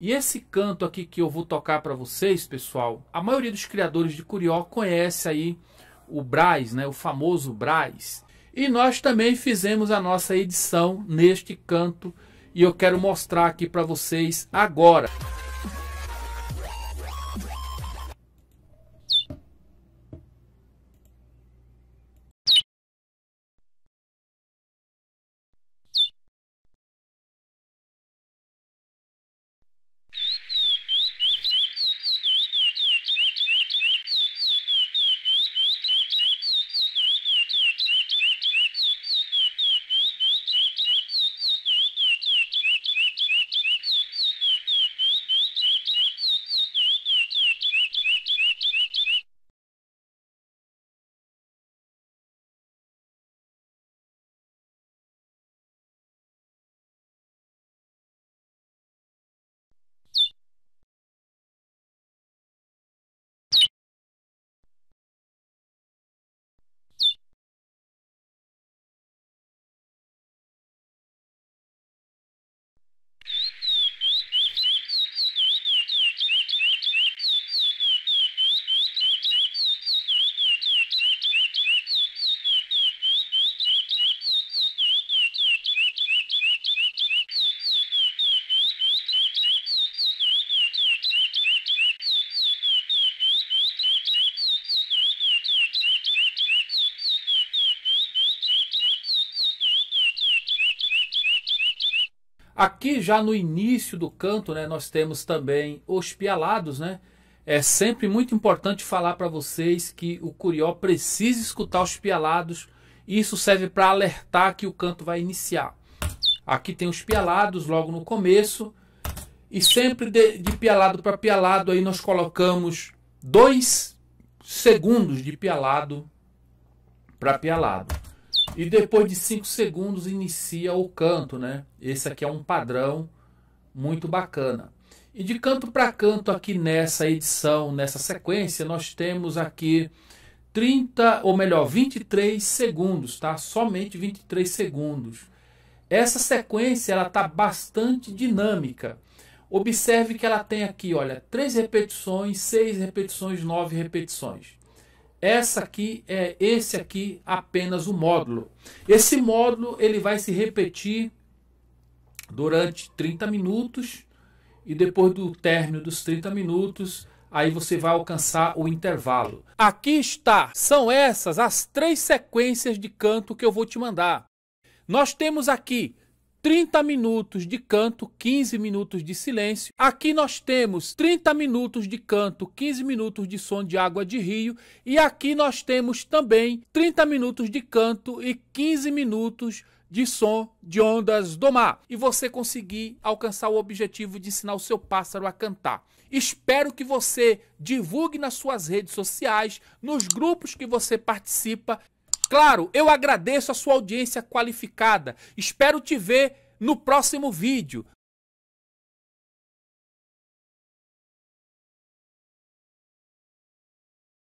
E esse canto aqui que eu vou tocar para vocês, pessoal, a maioria dos criadores de curió conhece aí o Braz, né, o famoso Braz. E nós também fizemos a nossa edição neste canto e eu quero mostrar aqui para vocês agora. Aqui já no início do canto, né, nós temos também os pialados, né? É sempre muito importante falar para vocês que o curió precisa escutar os pialados. Isso serve para alertar que o canto vai iniciar. Aqui tem os pialados logo no começo. E sempre de, de pialado para pialado aí nós colocamos dois segundos de pialado para pialado. E depois de 5 segundos inicia o canto, né? Esse aqui é um padrão muito bacana. E de canto para canto aqui nessa edição, nessa sequência, nós temos aqui 30, ou melhor, 23 segundos, tá? Somente 23 segundos. Essa sequência ela tá bastante dinâmica. Observe que ela tem aqui, olha, 3 repetições, 6 repetições, 9 repetições essa aqui é esse aqui apenas o módulo. Esse módulo ele vai se repetir durante 30 minutos e depois do término dos 30 minutos, aí você vai alcançar o intervalo. Aqui está, são essas as três sequências de canto que eu vou te mandar. Nós temos aqui 30 minutos de canto, 15 minutos de silêncio. Aqui nós temos 30 minutos de canto, 15 minutos de som de água de rio. E aqui nós temos também 30 minutos de canto e 15 minutos de som de ondas do mar. E você conseguir alcançar o objetivo de ensinar o seu pássaro a cantar. Espero que você divulgue nas suas redes sociais, nos grupos que você participa. Claro, eu agradeço a sua audiência qualificada. Espero te ver no próximo vídeo.